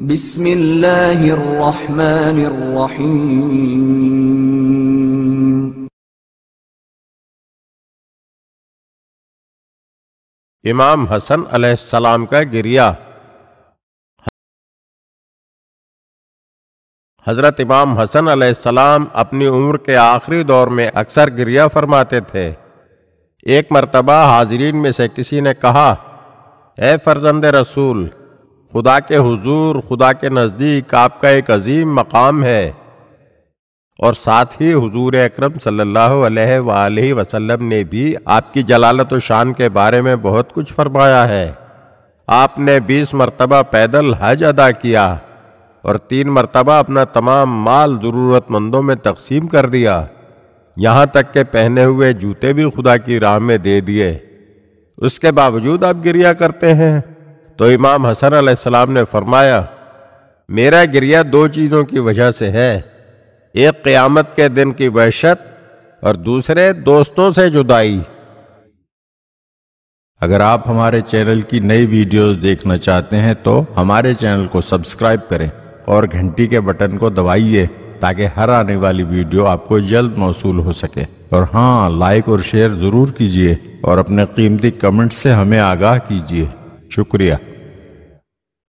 الرحيم इमाम हसन अलैहिस्सलाम का गिरिया हजरत इमाम हसन अलैहिस्सलाम अपनी उम्र के आखिरी दौर में अक्सर गिरिया फरमाते थे एक मरतबा हाजरीन में से किसी ने कहा ए फर्जंद रसूल खुदा के हुजूर खुदा के नज़दीक आपका एक अजीम मकाम है और साथ ही हुजूर अकरम सल्लल्लाहु अलैहि वसल्लम ने भी आपकी जलालत शान के बारे में बहुत कुछ फरमाया है आपने बीस मरतबा पैदल हज अदा किया और तीन मरतबा अपना तमाम माल ज़रूरतमंदों में तकसीम कर दिया यहाँ तक के पहने हुए जूते भी खुदा की राह में दे दिए उसके बावजूद आप गिरिया करते हैं तो इमाम हसन आसमाम ने फरमाया मेरा गिरिया दो चीज़ों की वजह से है एक क़्यामत के दिन की वहशत और दूसरे दोस्तों से जुदाई अगर आप हमारे चैनल की नई वीडियोस देखना चाहते हैं तो हमारे चैनल को सब्सक्राइब करें और घंटी के बटन को दबाइए ताकि हर आने वाली वीडियो आपको जल्द मौसू हो सके और हाँ लाइक और शेयर ज़रूर कीजिए और अपने कीमती कमेंट से हमें आगाह कीजिए शुक्रिया